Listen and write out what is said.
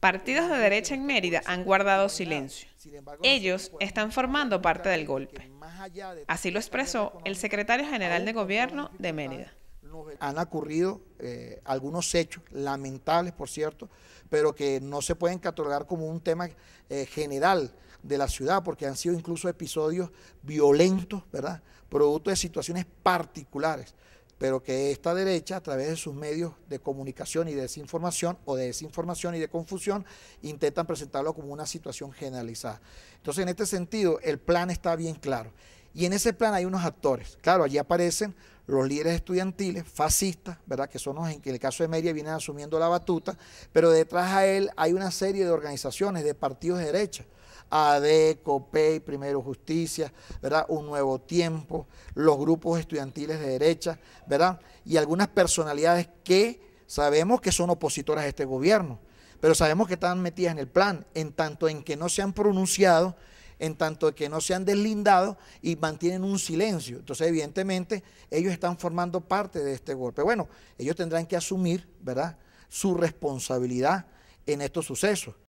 Partidos de derecha en Mérida han guardado silencio. Ellos están formando parte del golpe. Así lo expresó el secretario general de gobierno de Mérida. Han ocurrido eh, algunos hechos lamentables, por cierto, pero que no se pueden catalogar como un tema eh, general de la ciudad, porque han sido incluso episodios violentos, ¿verdad? Producto de situaciones particulares pero que esta derecha, a través de sus medios de comunicación y de desinformación, o de desinformación y de confusión, intentan presentarlo como una situación generalizada. Entonces, en este sentido, el plan está bien claro. Y en ese plan hay unos actores. Claro, allí aparecen los líderes estudiantiles, fascistas, ¿verdad? Que son los en que el caso de Meria vienen asumiendo la batuta, pero detrás a él hay una serie de organizaciones, de partidos de derecha. AD, e, COPEI, Primero Justicia, ¿verdad? Un Nuevo Tiempo, los grupos estudiantiles de derecha, ¿verdad? Y algunas personalidades que sabemos que son opositoras a este gobierno, pero sabemos que están metidas en el plan, en tanto en que no se han pronunciado en tanto que no se han deslindado y mantienen un silencio. Entonces, evidentemente, ellos están formando parte de este golpe. Bueno, ellos tendrán que asumir, ¿verdad?, su responsabilidad en estos sucesos.